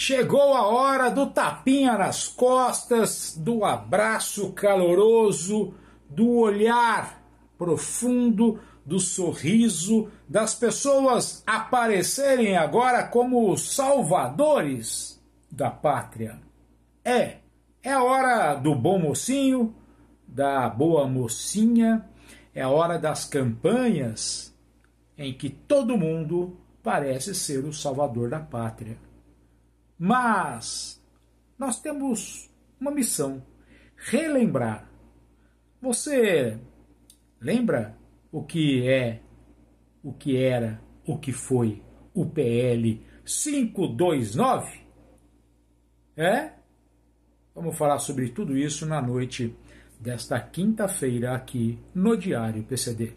Chegou a hora do tapinha nas costas, do abraço caloroso, do olhar profundo, do sorriso, das pessoas aparecerem agora como salvadores da pátria. É, é a hora do bom mocinho, da boa mocinha, é a hora das campanhas em que todo mundo parece ser o salvador da pátria. Mas nós temos uma missão: relembrar. Você lembra o que é, o que era, o que foi o PL 529? É? Vamos falar sobre tudo isso na noite desta quinta-feira aqui no Diário PCD.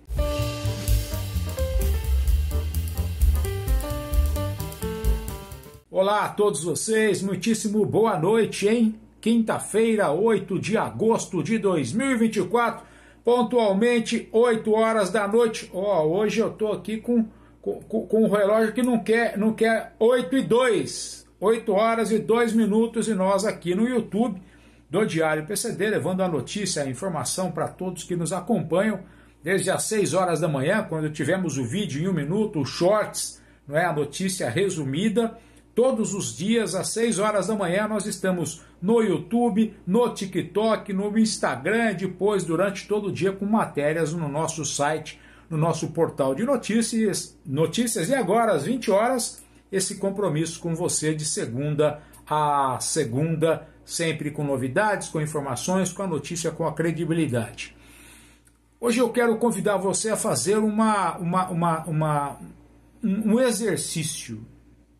Olá a todos vocês, muitíssimo boa noite, hein? Quinta-feira, 8 de agosto de 2024, pontualmente 8 horas da noite. Ó, oh, hoje eu tô aqui com, com, com um relógio que não quer, não quer 8 e 2. 8 horas e 2 minutos e nós aqui no YouTube do Diário PCD, levando a notícia, a informação para todos que nos acompanham desde as 6 horas da manhã, quando tivemos o vídeo em um minuto, o shorts, não é a notícia resumida Todos os dias, às 6 horas da manhã, nós estamos no YouTube, no TikTok, no Instagram, depois, durante todo o dia, com matérias no nosso site, no nosso portal de notícias. notícias. E agora, às 20 horas, esse compromisso com você de segunda a segunda, sempre com novidades, com informações, com a notícia, com a credibilidade. Hoje eu quero convidar você a fazer uma, uma, uma, uma um exercício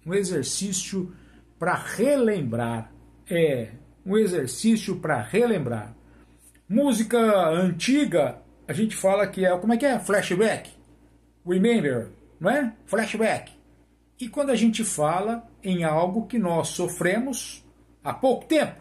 um exercício para relembrar. É, um exercício para relembrar. Música antiga, a gente fala que é, como é que é? Flashback. Remember, não é? Flashback. E quando a gente fala em algo que nós sofremos há pouco tempo,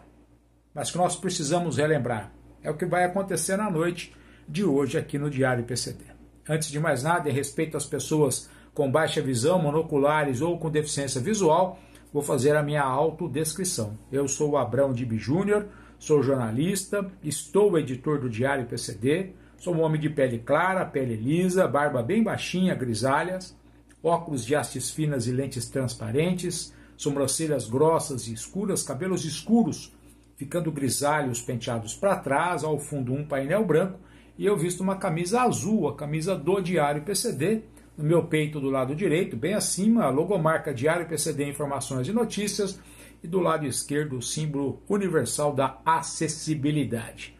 mas que nós precisamos relembrar. É o que vai acontecer na noite de hoje aqui no Diário PCD. Antes de mais nada, em respeito às pessoas com baixa visão, monoculares ou com deficiência visual, vou fazer a minha autodescrição. Eu sou o Abrão Dibi Júnior, sou jornalista, estou editor do Diário PCD, sou um homem de pele clara, pele lisa, barba bem baixinha, grisalhas, óculos de hastes finas e lentes transparentes, sobrancelhas grossas e escuras, cabelos escuros, ficando grisalhos penteados para trás, ao fundo um painel branco, e eu visto uma camisa azul, a camisa do Diário PCD, no meu peito do lado direito, bem acima, a logomarca Diário PCD Informações e Notícias, e do lado esquerdo o símbolo universal da acessibilidade.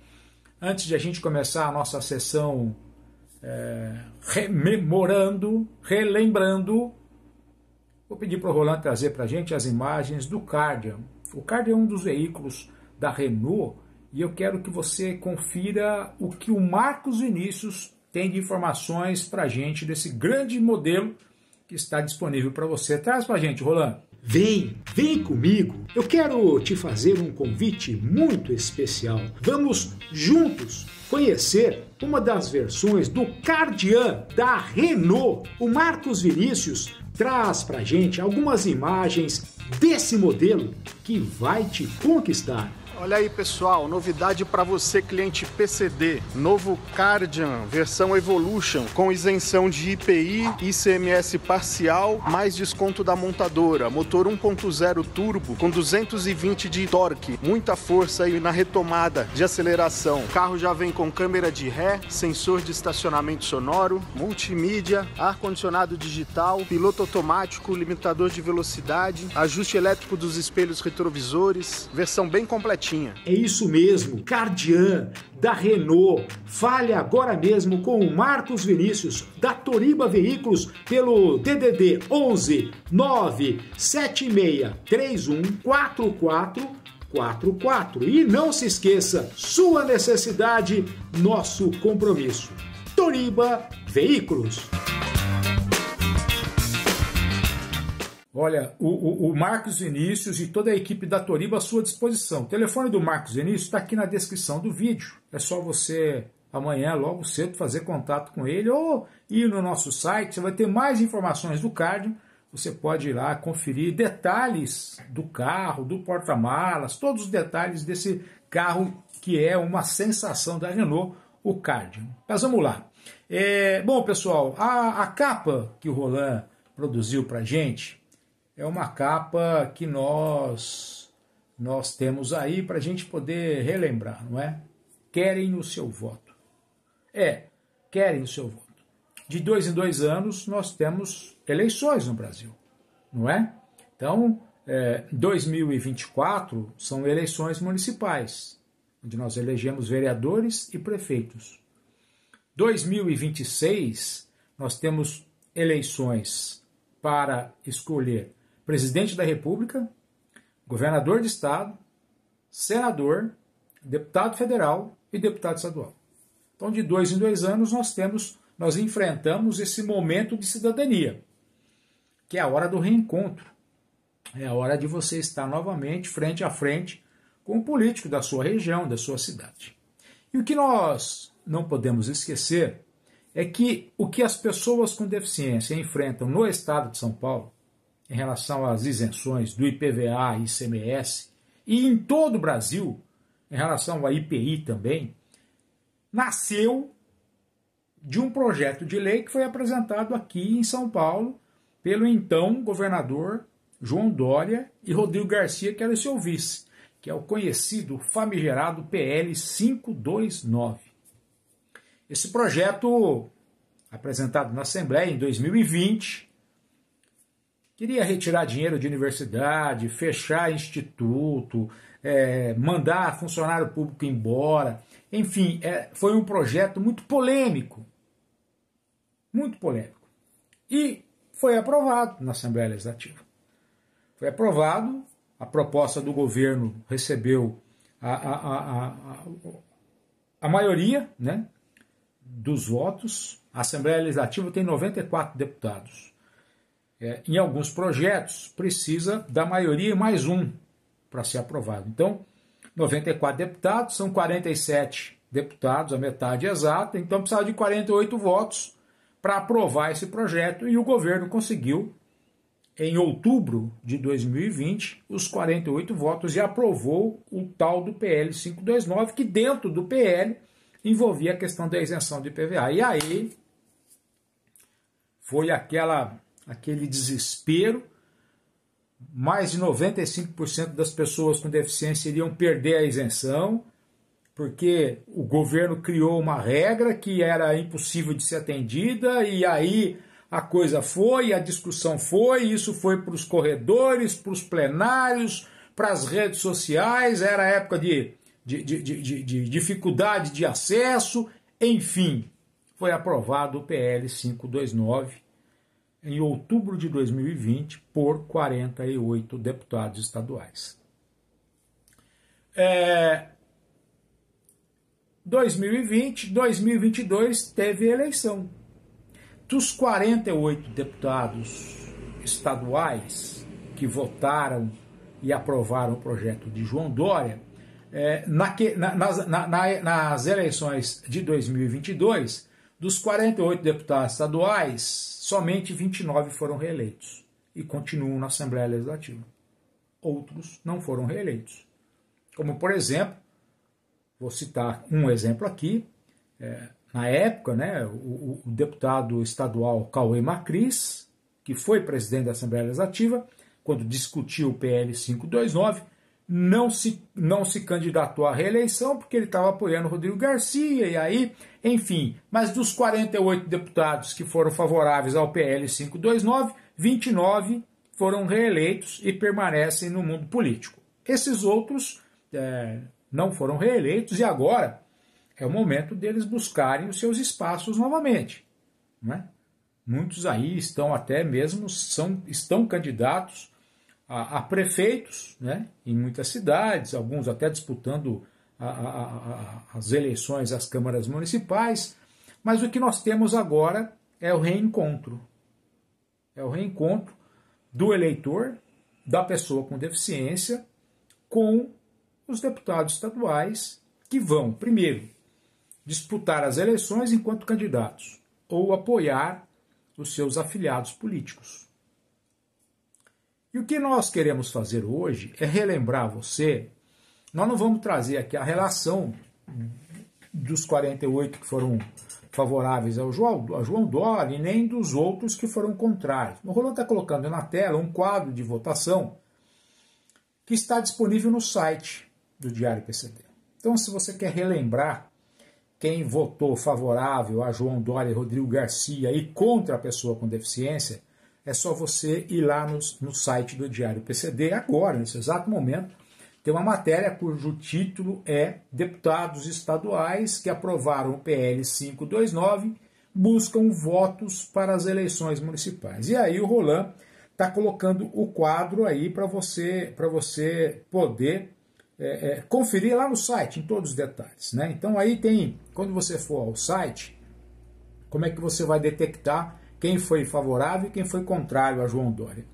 Antes de a gente começar a nossa sessão é, rememorando, relembrando, vou pedir para o Roland trazer para a gente as imagens do Cardian. O Cardian é um dos veículos da Renault e eu quero que você confira o que o Marcos Vinícius tem de informações para a gente desse grande modelo que está disponível para você. Traz para a gente, Rolando. Vem, vem comigo. Eu quero te fazer um convite muito especial. Vamos juntos conhecer uma das versões do Cardian da Renault. O Marcos Vinícius traz a gente algumas imagens desse modelo que vai te conquistar. Olha aí, pessoal, novidade para você cliente PCD, novo Cardian, versão Evolution, com isenção de IPI, ICMS parcial, mais desconto da montadora, motor 1.0 turbo com 220 de torque, muita força aí na retomada de aceleração. O carro já vem com câmera de ré, sensor de estacionamento sonoro, multimídia, ar condicionado digital, piloto automático, limitador de velocidade, ajuste elétrico dos espelhos retrovisores, versão bem completinha caixinha. É isso mesmo, Cardian, da Renault. Fale agora mesmo com o Marcos Vinícius, da Toriba Veículos, pelo DDD 11 976 31 44 44. E não se esqueça, sua necessidade, nosso compromisso. Toriba Veículos. Olha, o, o, o, Marcos Vinícius e toda a equipe da Toriba à sua disposição. O telefone do Marcos Vinícius está aqui na descrição do vídeo. É só você amanhã, logo cedo, fazer contato com ele ou ir no nosso site. Você vai ter mais informações do cardio. Você pode ir lá conferir detalhes do carro, do porta-malas, todos os detalhes desse carro que é uma sensação da Renault, o Cardio. Mas vamos lá. É, bom, pessoal, a, a capa que o Roland produziu para gente é uma capa que nós nós temos aí para a gente poder relembrar, não é? Querem o seu voto. É, querem o seu voto. De dois em dois anos nós temos eleições no Brasil, não é? Então, é, 2024 são eleições municipais, onde nós elegemos vereadores e prefeitos. 2026 nós temos eleições para escolher presidente da República, governador de estado, senador, deputado federal e deputado estadual. Então, de dois em dois anos, nós temos, nós enfrentamos esse momento de cidadania, que é a hora do reencontro. É a hora de você estar novamente frente a frente com o político da sua região, da sua cidade. E o que nós não podemos esquecer é que o que as pessoas com deficiência enfrentam no estado de São Paulo em relação às isenções do IPVA e ICMS, e em todo o Brasil, em relação à IPI também, nasceu de um projeto de lei que foi apresentado aqui em São Paulo pelo então governador João Dória e Rodrigo Garcia, que era o seu vice, que é o conhecido famigerado PL 529. Esse projeto, apresentado na Assembleia em 2020, Queria retirar dinheiro de universidade, fechar instituto, é, mandar funcionário público embora. Enfim, é, foi um projeto muito polêmico. Muito polêmico. E foi aprovado na Assembleia Legislativa. Foi aprovado, a proposta do governo recebeu a, a, a, a maioria né, dos votos. A Assembleia Legislativa tem 94 deputados é, em alguns projetos, precisa da maioria mais um para ser aprovado. Então, 94 deputados, são 47 deputados, a metade exata, então precisava de 48 votos para aprovar esse projeto e o governo conseguiu, em outubro de 2020, os 48 votos e aprovou o tal do PL 529, que dentro do PL envolvia a questão da isenção de PVA. E aí foi aquela aquele desespero, mais de 95% das pessoas com deficiência iriam perder a isenção, porque o governo criou uma regra que era impossível de ser atendida, e aí a coisa foi, a discussão foi, isso foi para os corredores, para os plenários, para as redes sociais, era época de, de, de, de, de dificuldade de acesso, enfim, foi aprovado o PL 529 em outubro de 2020 por 48 deputados estaduais. É, 2020, 2022 teve eleição. Dos 48 deputados estaduais que votaram e aprovaram o projeto de João Dória, é, na, na, na, nas eleições de 2022, dos 48 deputados estaduais, somente 29 foram reeleitos e continuam na Assembleia Legislativa. Outros não foram reeleitos. Como, por exemplo, vou citar um exemplo aqui, é, na época, né, o, o, deputado estadual Cauê Macris, que foi presidente da Assembleia Legislativa, quando discutiu o PL 529, não se, não se candidatou à reeleição porque ele estava apoiando Rodrigo Garcia, e aí, enfim. Mas dos 48 deputados que foram favoráveis ao PL 529, 29 foram reeleitos e permanecem no mundo político. Esses outros é, não foram reeleitos e agora é o momento deles buscarem os seus espaços novamente. Né? Muitos aí estão até mesmo são, estão candidatos a, a prefeitos, né, em muitas cidades, alguns até disputando a, as eleições às câmaras municipais. Mas o que nós temos agora é o reencontro. É o reencontro do eleitor, da pessoa com deficiência, com os deputados estaduais que vão, primeiro, disputar as eleições enquanto candidatos ou apoiar os seus afiliados políticos. E o que nós queremos fazer hoje é relembrar você. Nós não vamos trazer aqui a relação dos 48 que foram favoráveis ao João, João Dória e nem dos outros que foram contrários. O Rolando está colocando na tela um quadro de votação que está disponível no site do Diário PCD. Então, se você quer relembrar quem votou favorável a João Dória e Rodrigo Garcia e contra a pessoa com deficiência, é só você ir lá no, no site do Diário PCD agora, nesse exato momento, tem uma matéria cujo título é Deputados estaduais que aprovaram o PL 529 buscam votos para as eleições municipais. E aí o Roland está colocando o quadro aí para você, você poder é, é, conferir lá no site, em todos os detalhes. Né? Então aí tem, quando você for ao site, como é que você vai detectar quem foi favorável e quem foi contrário a João Dória.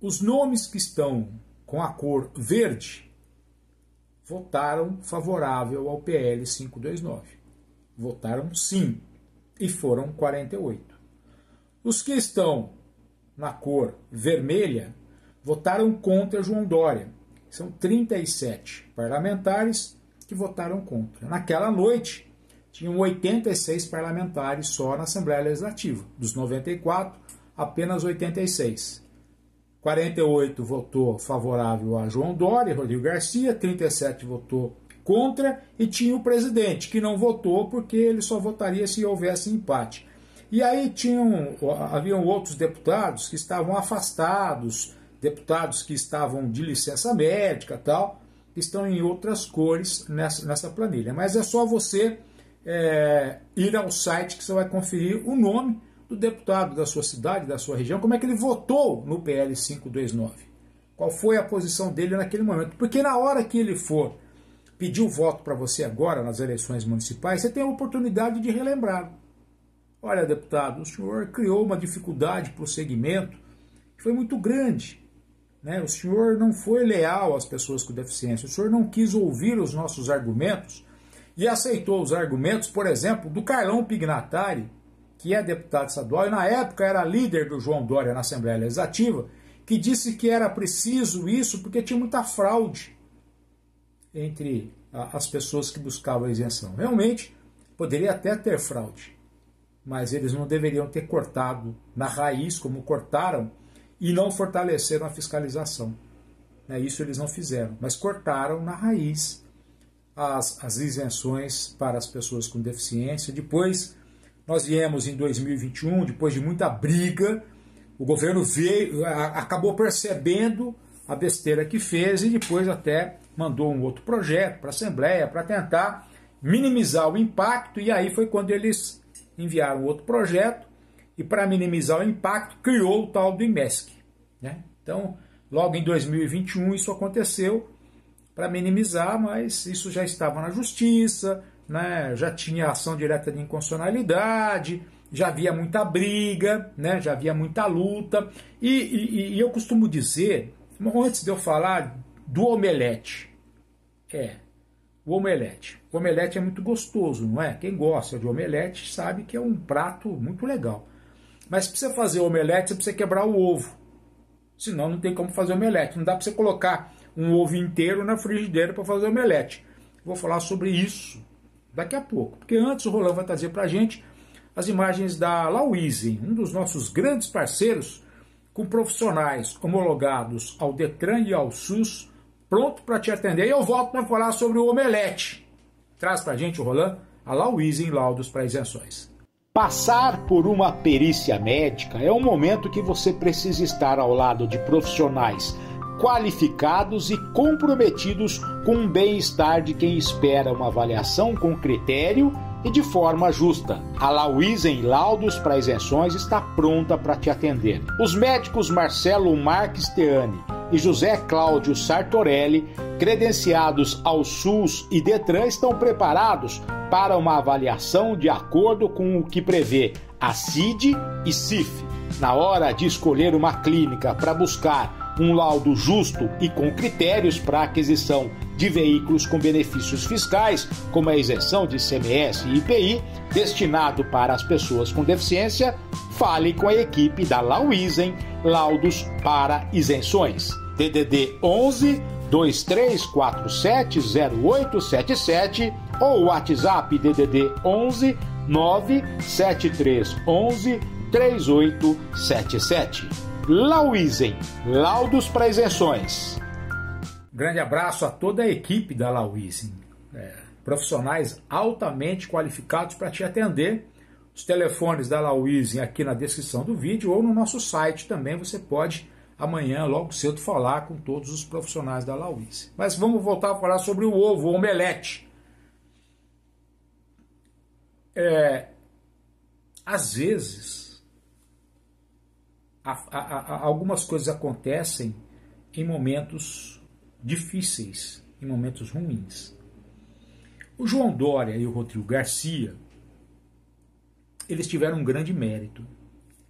Os nomes que estão com a cor verde votaram favorável ao PL 529. Votaram sim e foram 48. Os que estão na cor vermelha votaram contra João Dória. São 37 parlamentares que votaram contra. Naquela noite, tinham 86 parlamentares só na Assembleia Legislativa. Dos 94, apenas 86. 48 votou favorável a João Dória, Rodrigo Garcia, 37 votou contra e tinha o presidente que não votou porque ele só votaria se houvesse empate. E aí tinham haviam outros deputados que estavam afastados, deputados que estavam de licença médica, tal, que estão em outras cores nessa, nessa planilha. Mas é só você é, ir ao site que você vai conferir o nome do deputado da sua cidade, da sua região, como é que ele votou no PL 529. Qual foi a posição dele naquele momento. Porque na hora que ele for pedir o voto para você agora, nas eleições municipais, você tem a oportunidade de relembrar. Olha, deputado, o senhor criou uma dificuldade para o segmento que foi muito grande. Né? O senhor não foi leal às pessoas com deficiência, o senhor não quis ouvir os nossos argumentos e aceitou os argumentos, por exemplo, do Carlão Pignatari, que é deputado estadual e na época era líder do João Dória na Assembleia Legislativa, que disse que era preciso isso porque tinha muita fraude entre as pessoas que buscavam a isenção. Realmente, poderia até ter fraude, mas eles não deveriam ter cortado na raiz, como cortaram, e não fortaleceram a fiscalização. Né, isso eles não fizeram, mas cortaram na raiz as, as isenções para as pessoas com deficiência. Depois, nós viemos em 2021, depois de muita briga, o governo veio, acabou percebendo a besteira que fez e depois até mandou um outro projeto para a Assembleia para tentar minimizar o impacto, e aí foi quando eles enviaram outro projeto, e para minimizar o impacto, criou o tal do IMESC. Né? Então, logo em 2021, isso aconteceu, para minimizar, mas isso já estava na justiça, né? já tinha ação direta de inconstitucionalidade, já havia muita briga, né? já havia muita luta. E, e, e eu costumo dizer, antes de eu falar do omelete, é, o omelete. O omelete é muito gostoso, não é? Quem gosta de omelete sabe que é um prato muito legal. Mas para você fazer omelete, você precisa quebrar o ovo. Senão não tem como fazer omelete. Não dá para você colocar um ovo inteiro na frigideira para fazer omelete. Vou falar sobre isso daqui a pouco, porque antes o Roland vai trazer para a gente as imagens da Lawizen, um dos nossos grandes parceiros, com profissionais homologados ao Detran e ao SUS, pronto para te atender. E eu volto para falar sobre o omelete. Traz para a gente, o Roland, a Lawizen Laudos para isenções. Passar por uma perícia médica é um momento que você precisa estar ao lado de profissionais qualificados e comprometidos com o bem-estar de quem espera uma avaliação com critério e de forma justa. A Lauiz em laudos para isenções está pronta para te atender. Os médicos Marcelo Marques Teane e José Cláudio Sartorelli, credenciados ao SUS e Detran, estão preparados para uma avaliação de acordo com o que prevê a CID e CIF. Na hora de escolher uma clínica para buscar um laudo justo e com critérios para aquisição de veículos com benefícios fiscais, como a isenção de CMS e IPI, destinado para as pessoas com deficiência, fale com a equipe da Lauizen Laudos para Isenções. DDD 11 2347 0877 ou WhatsApp DDD 11 97311 3877. Lauizen, laudos para isenções. Grande abraço a toda a equipe da Lauizen. É, profissionais altamente qualificados para te atender. Os telefones da Lauizen aqui na descrição do vídeo ou no nosso site também você pode amanhã, logo cedo, falar com todos os profissionais da Lauizen. Mas vamos voltar a falar sobre o ovo, o omelete. É, às vezes a, a, a, algumas coisas acontecem em momentos difíceis, em momentos ruins. O João Dória e o Rodrigo Garcia, eles tiveram um grande mérito.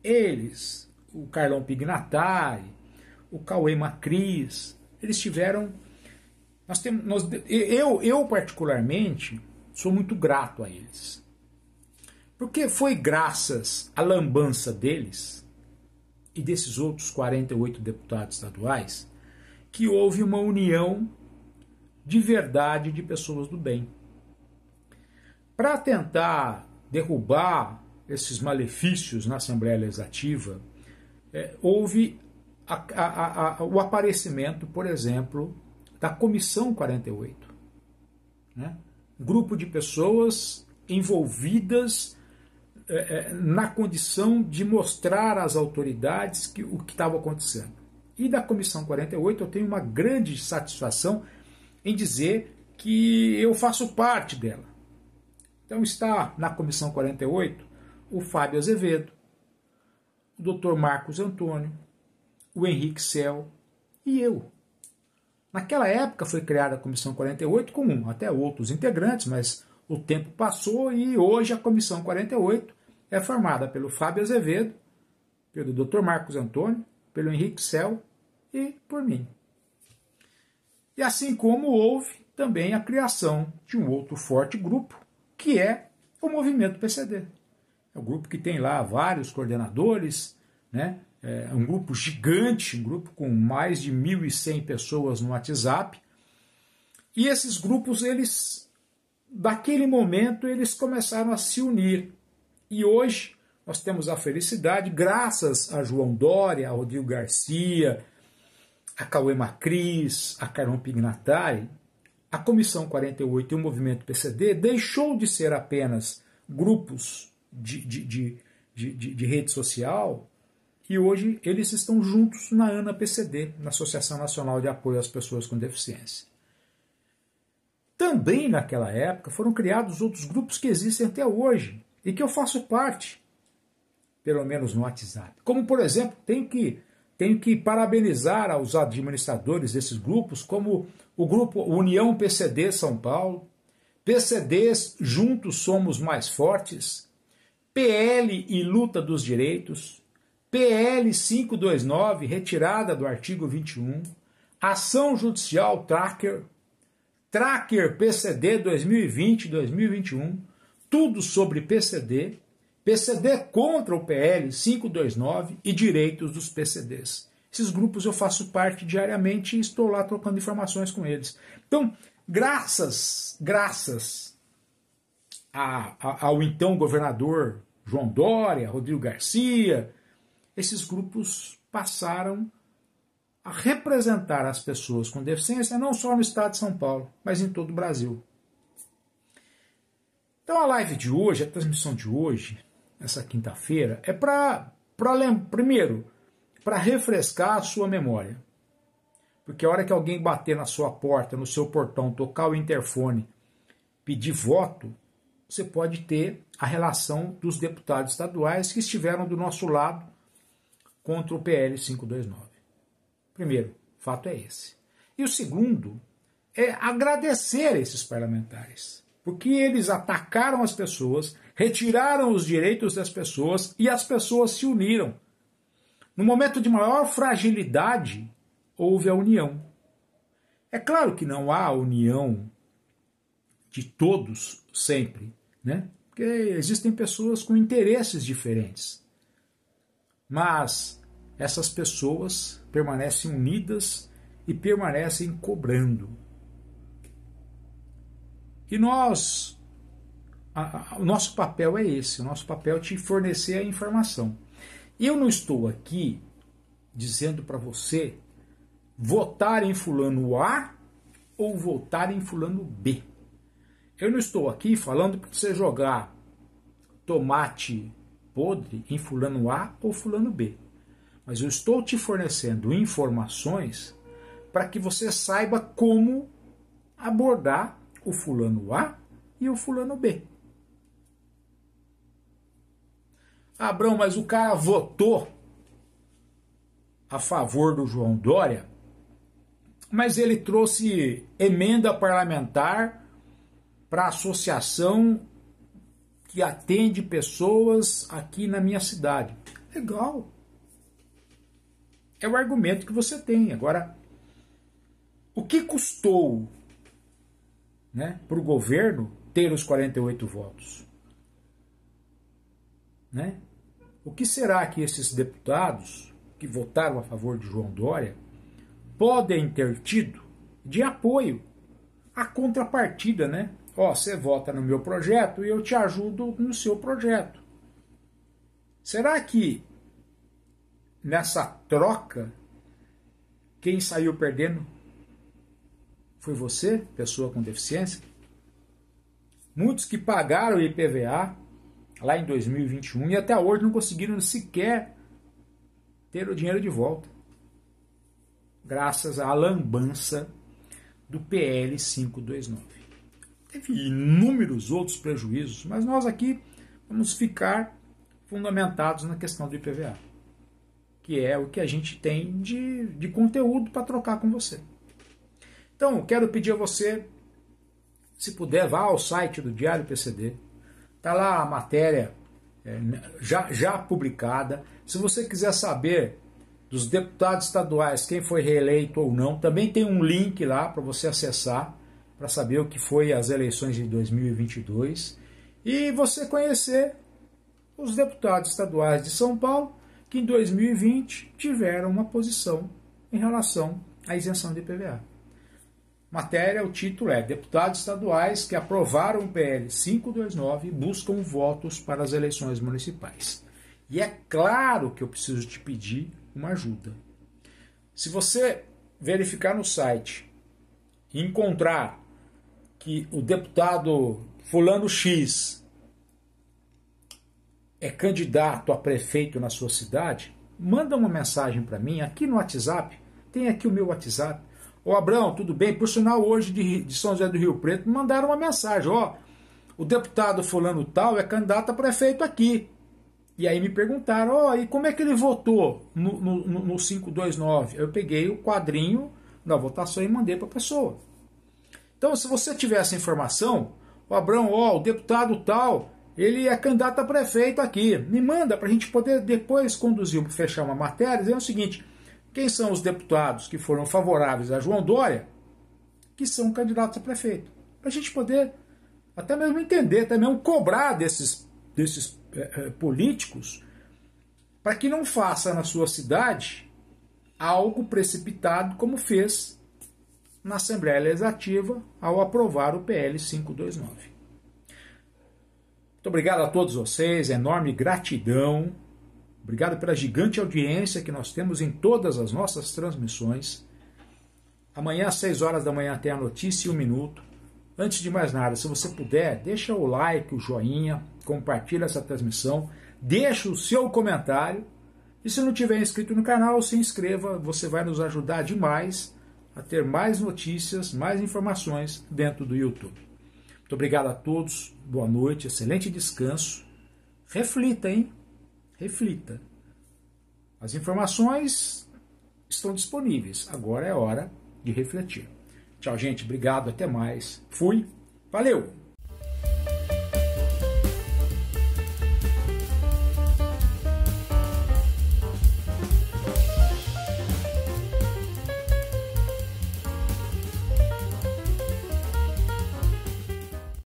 Eles, o Carlão Pignatari, o Cauê Macris, eles tiveram. Nós temos, nós, eu, eu, particularmente, sou muito grato a eles. Porque foi graças à lambança deles e desses outros 48 deputados estaduais que houve uma união de verdade de pessoas do bem. Para tentar derrubar esses malefícios na Assembleia Legislativa, é, houve a, a, a, o aparecimento, por exemplo, da Comissão 48. Né? Grupo de pessoas envolvidas é, é, na condição de mostrar às autoridades que, o que estava acontecendo. E da Comissão 48 eu tenho uma grande satisfação em dizer que eu faço parte dela. Então está na Comissão 48 o Fábio Azevedo, o Dr. Marcos Antônio, o Henrique Cel e eu. Naquela época foi criada a Comissão 48 com até outros integrantes, mas o tempo passou e hoje a Comissão 48 é formada pelo Fábio Azevedo, pelo Dr. Marcos Antônio, pelo Henrique Cel e por mim. E assim como houve também a criação de um outro forte grupo, que é o movimento PCD. É um grupo que tem lá vários coordenadores, né? é um grupo gigante, um grupo com mais de 1.100 pessoas no WhatsApp. E esses grupos, eles, daquele momento, eles começaram a se unir e hoje nós temos a felicidade, graças a João Dória, a Rodrigo Garcia, a Cauê Macris, a Carol Pignatari, a Comissão 48 e o movimento PCD deixou de ser apenas grupos de, de, de, de, rede social e hoje eles estão juntos na ANA PCD, na Associação Nacional de Apoio às Pessoas com Deficiência. Também naquela época foram criados outros grupos que existem até hoje e que eu faço parte, pelo menos no WhatsApp. Como, por exemplo, tenho que, tenho que parabenizar aos administradores desses grupos, como o grupo União PCD São Paulo, PCDs Juntos Somos Mais Fortes, PL e Luta dos Direitos, PL 529, retirada do artigo 21, Ação Judicial Tracker, Tracker PCD 2020-2021, tudo sobre PCD, PCD contra o PL 529 e direitos dos PCDs. Esses grupos eu faço parte diariamente e estou lá trocando informações com eles. Então, graças, graças a, a, ao então governador João Dória, Rodrigo Garcia, esses grupos passaram a representar as pessoas com deficiência não só no estado de São Paulo, mas em todo o Brasil. Então a live de hoje, a transmissão de hoje, essa quinta-feira, é para, primeiro, para refrescar a sua memória. Porque a hora que alguém bater na sua porta, no seu portão, tocar o interfone, pedir voto, você pode ter a relação dos deputados estaduais que estiveram do nosso lado contra o PL 529. Primeiro, fato é esse. E o segundo é agradecer esses parlamentares. Porque eles atacaram as pessoas, retiraram os direitos das pessoas e as pessoas se uniram. No momento de maior fragilidade, houve a união. É claro que não há união de todos sempre, né? Porque existem pessoas com interesses diferentes. Mas essas pessoas permanecem unidas e permanecem cobrando. E nós, a, a, o nosso papel é esse, o nosso papel é te fornecer a informação. Eu não estou aqui dizendo para você votar em fulano A ou votar em fulano B. Eu não estou aqui falando para você jogar tomate podre em fulano A ou fulano B. Mas eu estou te fornecendo informações para que você saiba como abordar o fulano A e o fulano B. Abrão, mas o cara votou a favor do João Dória, mas ele trouxe emenda parlamentar para a associação que atende pessoas aqui na minha cidade. Legal. É o argumento que você tem. Agora, o que custou né, para o governo ter os 48 votos. Né? O que será que esses deputados que votaram a favor de João Dória podem ter tido de apoio à contrapartida, né? Ó, você vota no meu projeto e eu te ajudo no seu projeto. Será que nessa troca quem saiu perdendo foi você, pessoa com deficiência? Muitos que pagaram o IPVA lá em 2021 e até hoje não conseguiram sequer ter o dinheiro de volta. Graças à lambança do PL 529. Teve inúmeros outros prejuízos, mas nós aqui vamos ficar fundamentados na questão do IPVA, que é o que a gente tem de, de conteúdo para trocar com você. Então, quero pedir a você, se puder, vá ao site do Diário PCD. Está lá a matéria é, já, já publicada. Se você quiser saber dos deputados estaduais, quem foi reeleito ou não, também tem um link lá para você acessar, para saber o que foi as eleições de 2022. E você conhecer os deputados estaduais de São Paulo que em 2020 tiveram uma posição em relação à isenção de IPVA. Matéria, o título é Deputados estaduais que aprovaram o PL 529 buscam votos para as eleições municipais. E é claro que eu preciso te pedir uma ajuda. Se você verificar no site e encontrar que o deputado fulano X é candidato a prefeito na sua cidade, manda uma mensagem para mim aqui no WhatsApp. Tem aqui o meu WhatsApp Ô Abrão, tudo bem? Por sinal, hoje de, de São José do Rio Preto, me mandaram uma mensagem, ó. O deputado fulano tal é candidato a prefeito aqui. E aí me perguntaram, ó, e como é que ele votou no, no, no 529? Eu peguei o quadrinho da votação e mandei para a pessoa. Então, se você tiver essa informação, o Abrão, ó, o deputado tal, ele é candidato a prefeito aqui. Me manda para a gente poder depois conduzir, fechar uma matéria, dizendo o seguinte: quem são os deputados que foram favoráveis a João Dória, que são candidatos a prefeito? Para a gente poder até mesmo entender, até mesmo cobrar desses, desses é, é, políticos, para que não faça na sua cidade algo precipitado como fez na Assembleia Legislativa ao aprovar o PL 529. Muito obrigado a todos vocês, enorme gratidão Obrigado pela gigante audiência que nós temos em todas as nossas transmissões. Amanhã às 6 horas da manhã tem a notícia e um minuto. Antes de mais nada, se você puder, deixa o like, o joinha, compartilha essa transmissão, deixa o seu comentário. E se não tiver inscrito no canal, se inscreva, você vai nos ajudar demais a ter mais notícias, mais informações dentro do YouTube. Muito obrigado a todos, boa noite, excelente descanso. Reflita, hein? reflita. As informações estão disponíveis, agora é hora de refletir. Tchau, gente, obrigado, até mais. Fui, valeu!